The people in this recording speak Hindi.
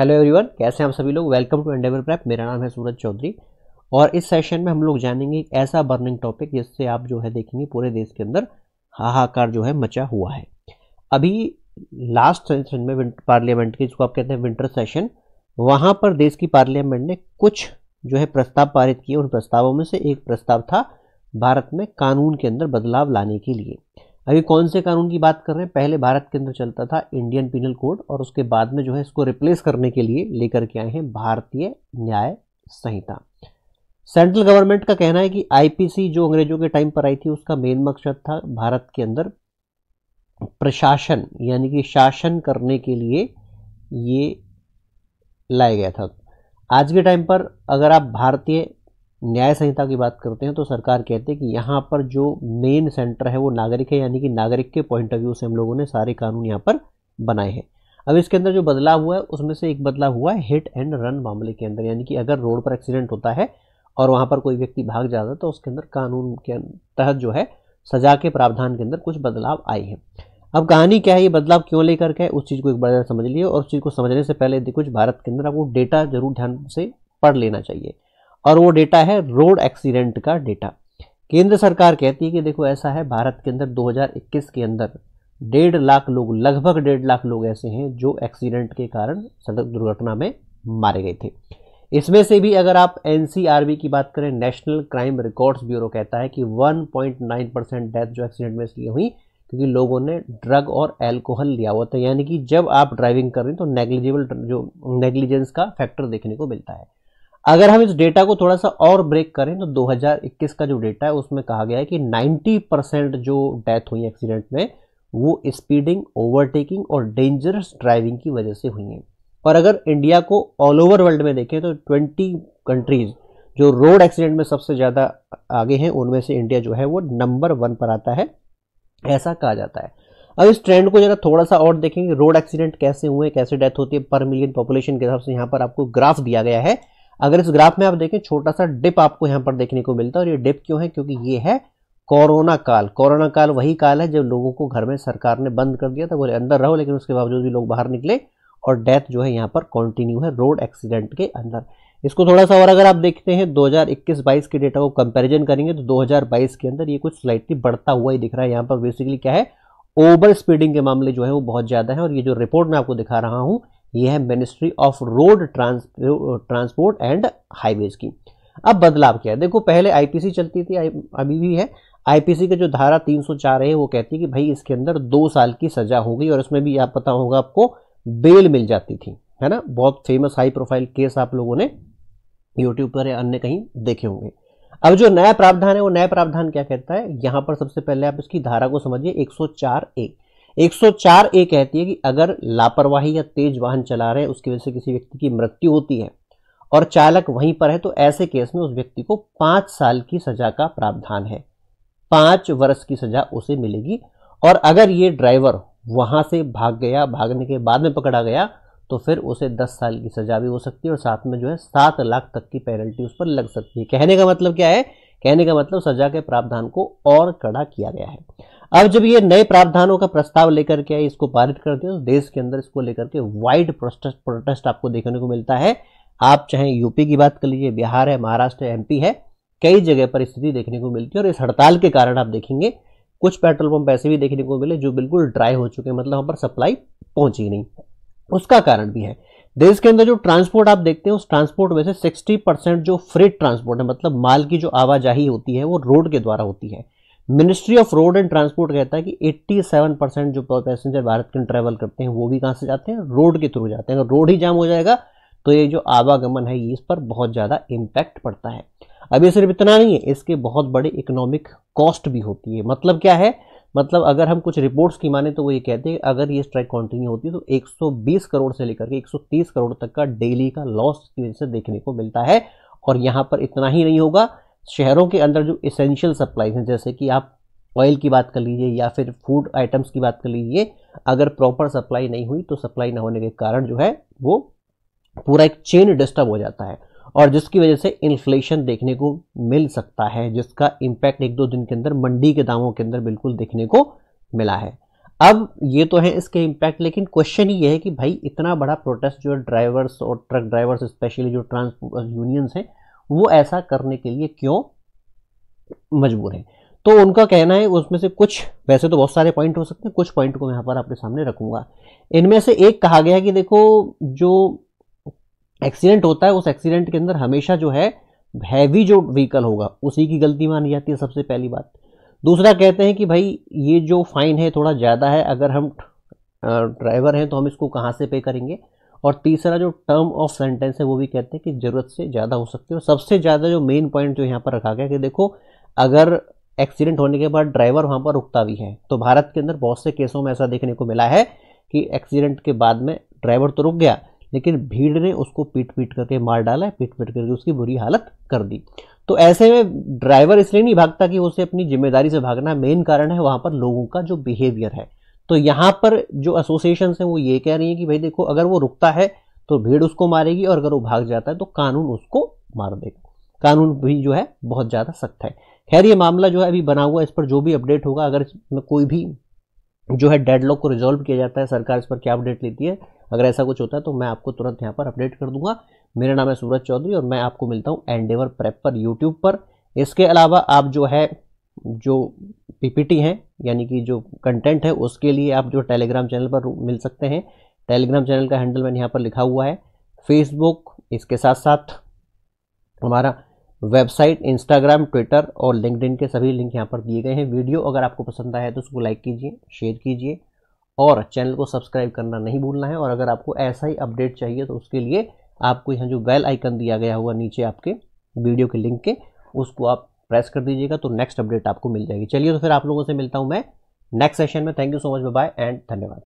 हेलो एवरीवन कैसे हैं आप सभी लोग वेलकम टू एंडेवर प्रैप मेरा नाम है सूरज चौधरी और इस सेशन में हम लोग जानेंगे एक ऐसा बर्निंग टॉपिक जिससे आप जो है देखेंगे पूरे देश के अंदर हाहाकार जो है मचा हुआ है अभी लास्ट सेशन में पार्लियामेंट की जिसको आप कहते हैं विंटर सेशन वहाँ पर देश की पार्लियामेंट ने कुछ जो है प्रस्ताव पारित किए उन प्रस्तावों में से एक प्रस्ताव था भारत में कानून के अंदर बदलाव लाने के लिए अभी कौन से कानून की बात कर रहे हैं पहले भारत के अंदर चलता था इंडियन पिनल कोड और उसके बाद में जो है इसको रिप्लेस करने के लिए लेकर के आए हैं भारतीय न्याय संहिता सेंट्रल गवर्नमेंट का कहना है कि आईपीसी जो अंग्रेजों के टाइम पर आई थी उसका मेन मकसद था भारत के अंदर प्रशासन यानी कि शासन करने के लिए ये लाया गया था आज के टाइम पर अगर आप भारतीय न्याय संहिता की बात करते हैं तो सरकार कहते हैं कि यहाँ पर जो मेन सेंटर है वो नागरिक है यानी कि नागरिक के पॉइंट ऑफ व्यू से हम लोगों ने सारे कानून यहाँ पर बनाए हैं अब इसके अंदर जो बदलाव हुआ है उसमें से एक बदलाव हुआ है हिट एंड रन मामले के अंदर यानी कि अगर रोड पर एक्सीडेंट होता है और वहाँ पर कोई व्यक्ति भाग जाता है तो उसके अंदर कानून के तहत जो है सजा के प्रावधान के अंदर कुछ बदलाव आए हैं अब कहानी क्या है ये बदलाव क्यों लेकर के उस चीज़ को एक बार समझ लिए और उस चीज़ को समझने से पहले कुछ भारत के अंदर आपको डेटा जरूर ध्यान से पढ़ लेना चाहिए और वो डेटा है रोड एक्सीडेंट का डेटा केंद्र सरकार कहती है कि देखो ऐसा है भारत के अंदर 2021 के अंदर डेढ़ लाख लोग लगभग डेढ़ लाख लोग ऐसे हैं जो एक्सीडेंट के कारण सड़क दुर्घटना में मारे गए थे इसमें से भी अगर आप एन की बात करें नेशनल क्राइम रिकॉर्ड्स ब्यूरो कहता है कि 1.9 परसेंट डेथ जो एक्सीडेंट में इसलिए हुई क्योंकि लोगों ने ड्रग और एल्कोहल लिया हुआ था यानी कि जब आप ड्राइविंग कर रहे हैं तो नेग्लिजिबल जो नेग्लिजेंस का फैक्टर देखने को मिलता है अगर हम इस डेटा को थोड़ा सा और ब्रेक करें तो 2021 का जो डेटा है उसमें कहा गया है कि 90 परसेंट जो डेथ हुई एक्सीडेंट में वो स्पीडिंग ओवरटेकिंग और डेंजरस ड्राइविंग की वजह से हुई हैं और अगर इंडिया को ऑल ओवर वर्ल्ड में देखें तो 20 कंट्रीज जो रोड एक्सीडेंट में सबसे ज़्यादा आगे हैं उनमें से इंडिया जो है वो नंबर वन पर आता है ऐसा कहा जाता है अब इस ट्रेंड को जरा थोड़ा सा और देखेंगे रोड एक्सीडेंट कैसे हुए कैसे डेथ होती है पर मिलियन पॉपुलेशन के हिसाब से यहाँ पर आपको ग्राफ दिया गया है अगर इस ग्राफ में आप देखें छोटा सा डिप आपको यहाँ पर देखने को मिलता है और ये डिप क्यों है क्योंकि ये है कोरोना काल कोरोना काल वही काल है जब लोगों को घर में सरकार ने बंद कर दिया था बोले अंदर रहो लेकिन उसके बावजूद भी लोग बाहर निकले और डेथ जो है यहाँ पर कंटिन्यू है रोड एक्सीडेंट के अंदर इसको थोड़ा सा और अगर आप देखते हैं 2021 हज़ार के डेटा को कंपैरिजन करेंगे तो 2022 के अंदर ये कुछ स्लाइटली बढ़ता हुआ ही दिख रहा है यहाँ पर बेसिकली क्या है ओवर स्पीडिंग के मामले जो है वो बहुत ज़्यादा है और ये जो रिपोर्ट मैं आपको दिखा रहा हूँ यह है ministry of road transport and highways की अब बदलाव क्या है देखो पहले आईपीसी चलती थी अभी भी है आईपीसी का जो धारा 304 है वो कहती है कि भाई इसके अंदर दो साल की सजा हो गई और इसमें भी आप पता होगा आपको बेल मिल जाती थी है ना बहुत फेमस हाई प्रोफाइल केस आप लोगों ने यूट्यूब पर या अन्य कहीं देखे होंगे अब जो नया प्रावधान है वो नया प्रावधान क्या कहता है यहां पर सबसे पहले आप इसकी धारा को समझिए एक ए 104 ए कहती है कि अगर लापरवाही या तेज वाहन चला रहे हैं उसकी वजह से किसी व्यक्ति की मृत्यु होती है और चालक वहीं पर है तो ऐसे केस में उस व्यक्ति को पांच साल की सजा का प्रावधान है पांच वर्ष की सजा उसे मिलेगी और अगर ये ड्राइवर वहां से भाग गया भागने के बाद में पकड़ा गया तो फिर उसे दस साल की सजा भी हो सकती है और साथ में जो है सात लाख तक की पेनल्टी उस पर लग सकती है कहने का मतलब क्या है कहने का मतलब सजा के प्रावधान को और कड़ा किया गया है अब जब ये नए प्रावधानों का प्रस्ताव लेकर के आई इसको पारित कर दिया तो देश के अंदर इसको लेकर के वाइड प्रोटेस्ट आपको देखने को मिलता है आप चाहे यूपी की बात कर लीजिए बिहार है महाराष्ट्र है एमपी है कई जगह पर स्थिति देखने को मिलती है और इस हड़ताल के कारण आप देखेंगे कुछ पेट्रोल पंप ऐसे भी देखने को मिले जो बिल्कुल ड्राई हो चुके हैं मतलब वहाँ पर सप्लाई पहुंची नहीं उसका कारण भी है देश के अंदर जो ट्रांसपोर्ट आप देखते हैं उस ट्रांसपोर्ट में से सिक्सटी परसेंट जो फ्रेट ट्रांसपोर्ट है मतलब माल की जो आवाजाही होती है वो रोड के द्वारा होती है ministry of road and transport कहता है कि 87 परसेंट जो पैसेंजर भारत के ट्रेवल करते हैं वो भी कहाँ से जाते हैं रोड के थ्रू जाते हैं अगर रोड ही जाम हो जाएगा तो ये जो आवागमन है इस पर बहुत ज़्यादा इम्पैक्ट पड़ता है अब सिर्फ इतना नहीं है इसके बहुत बड़े इकोनॉमिक कॉस्ट भी होती है मतलब क्या है मतलब अगर हम कुछ रिपोर्ट्स की माने तो वो ये कहते हैं अगर ये स्ट्राइक कंटिन्यू होती है तो 120 करोड़ से लेकर के 130 करोड़ तक का डेली का लॉस की वजह से देखने को मिलता है और यहाँ पर इतना ही नहीं होगा शहरों के अंदर जो इसेंशियल सप्लाईज हैं जैसे कि आप ऑयल की बात कर लीजिए या फिर फूड आइटम्स की बात कर लीजिए अगर प्रॉपर सप्लाई नहीं हुई तो सप्लाई ना होने के कारण जो है वो पूरा एक चेन डिस्टर्ब हो जाता है और जिसकी वजह से इन्फ्लेशन देखने को मिल सकता है जिसका इम्पैक्ट एक दो दिन के अंदर मंडी के दामों के अंदर बिल्कुल देखने को मिला है अब ये तो है इसके इम्पैक्ट लेकिन क्वेश्चन ये है कि भाई इतना बड़ा प्रोटेस्ट जो ड्राइवर्स और ट्रक ड्राइवर्स स्पेशली जो ट्रांसपोर्ट यूनियंस हैं वो ऐसा करने के लिए क्यों मजबूर है तो उनका कहना है उसमें से कुछ वैसे तो बहुत सारे पॉइंट हो सकते हैं कुछ पॉइंट को मैं यहाँ पर आपके सामने रखूंगा इनमें से एक कहा गया कि देखो जो एक्सीडेंट होता है उस एक्सीडेंट के अंदर हमेशा जो है हैवी जो व्हीकल होगा उसी की गलती मानी जाती है सबसे पहली बात दूसरा कहते हैं कि भाई ये जो फाइन है थोड़ा ज़्यादा है अगर हम ड्राइवर हैं तो हम इसको कहाँ से पे करेंगे और तीसरा जो टर्म ऑफ सेंटेंस है वो भी कहते हैं कि ज़रूरत से ज़्यादा हो सकती है और सबसे ज़्यादा जो मेन पॉइंट जो यहाँ पर रखा गया कि देखो अगर एक्सीडेंट होने के बाद ड्राइवर वहाँ पर रुकता भी है तो भारत के अंदर बहुत से केसों में ऐसा देखने को मिला है कि एक्सीडेंट के बाद में ड्राइवर तो रुक गया लेकिन भीड़ ने उसको पीट पीट करके मार डाला पीट पीट करके उसकी बुरी हालत कर दी तो ऐसे में ड्राइवर इसलिए नहीं भागता कि उसे अपनी जिम्मेदारी से भागना मेन कारण है वहाँ पर लोगों का जो बिहेवियर है तो यहाँ पर जो एसोसिएशन हैं वो ये कह रही हैं कि भाई देखो अगर वो रुकता है तो भीड़ उसको मारेगी और अगर वो भाग जाता है तो कानून उसको मार देगा कानून भी जो है बहुत ज़्यादा सख्त है खैर ये मामला जो है अभी बना हुआ है इस पर जो भी अपडेट होगा अगर इसमें कोई भी जो है डेडलॉक को रिजॉल्व किया जाता है सरकार इस पर क्या अपडेट लेती है अगर ऐसा कुछ होता है तो मैं आपको तुरंत यहाँ पर अपडेट कर दूंगा मेरा नाम है सूरज चौधरी और मैं आपको मिलता हूँ एंडेवर प्रेप पर यूट्यूब पर इसके अलावा आप जो है जो पीपीटी है यानी कि जो कंटेंट है उसके लिए आप जो टेलीग्राम चैनल पर मिल सकते हैं टेलीग्राम चैनल का हैंडल मैंने यहाँ पर लिखा हुआ है फेसबुक इसके साथ साथ हमारा वेबसाइट इंस्टाग्राम ट्विटर और लिंकड के सभी लिंक यहाँ पर दिए गए हैं वीडियो अगर आपको पसंद आया तो उसको लाइक कीजिए शेयर कीजिए और चैनल को सब्सक्राइब करना नहीं भूलना है और अगर आपको ऐसा ही अपडेट चाहिए तो उसके लिए आपको यहाँ जो बेल आइकन दिया गया हुआ नीचे आपके वीडियो के लिंक के उसको आप प्रेस कर दीजिएगा तो नेक्स्ट अपडेट आपको मिल जाएगी चलिए तो फिर आप लोगों से मिलता हूँ मैं नेक्स्ट सेशन में thank you so much bye and धन्यवाद